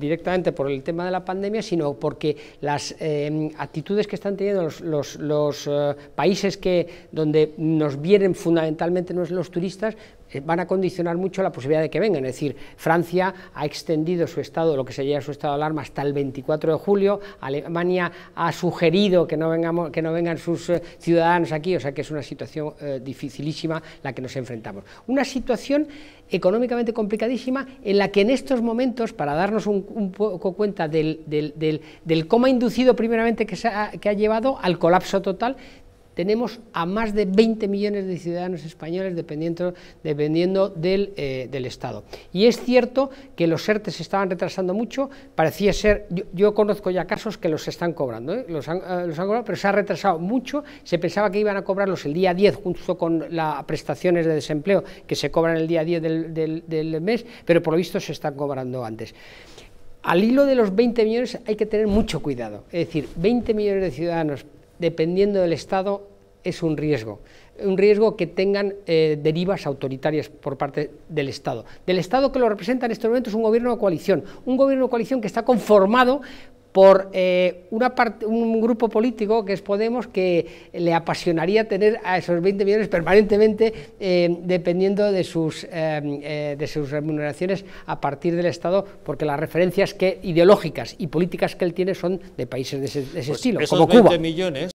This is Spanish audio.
directamente por el tema de la pandemia, sino porque las em, actitudes que están teniendo los, eh, países que, donde nos vienen fundamentalmente los turistas, eh, van a condicionar mucho la posibilidad de que vengan. Es decir, Francia ha extendido su estado, lo que sería su estado de alarma, hasta el 24 de julio. Alemania ha sugerido que no, vengamos, que no vengan sus eh, ciudadanos aquí, o sea que es una situación dificilísima la que nos enfrentamos. Una situación económicamente complicadísima en la que en estos momentos, para darnos un, un poco cuenta del, del, del, coma inducido primeramente que, ha, llevado al colapso total, tenemos a más de 20 millones de ciudadanos españoles dependiendo, dependiendo del, eh, Estado. Y es cierto que los ERTE se estaban retrasando mucho, parecía ser, yo, conozco ya casos que los están cobrando, ¿eh? los, eh, pero se ha retrasado mucho, se pensaba que iban a cobrarlos el día 10 junto con las prestaciones de desempleo que se cobran el día 10 del mes, pero por lo visto se están cobrando antes al hilo de los 20 millones hay que tener mucho cuidado. Es decir, 20 millones de ciudadanos, dependiendo del Estado, es un riesgo. Un riesgo que tengan eh, derivas autoritarias por parte del Estado. Del Estado que lo representa en este momento es un gobierno de coalición. Un gobierno de coalición que está conformado por eh, una un grupo político que es Podemos que le apasionaría tener a esos 20 millones permanentemente eh, dependiendo de sus, eh, de sus remuneraciones a partir del Estado, porque las referencias que, ideológicas y políticas que él tiene son de países de ese, pues estilo, como Cuba. Millones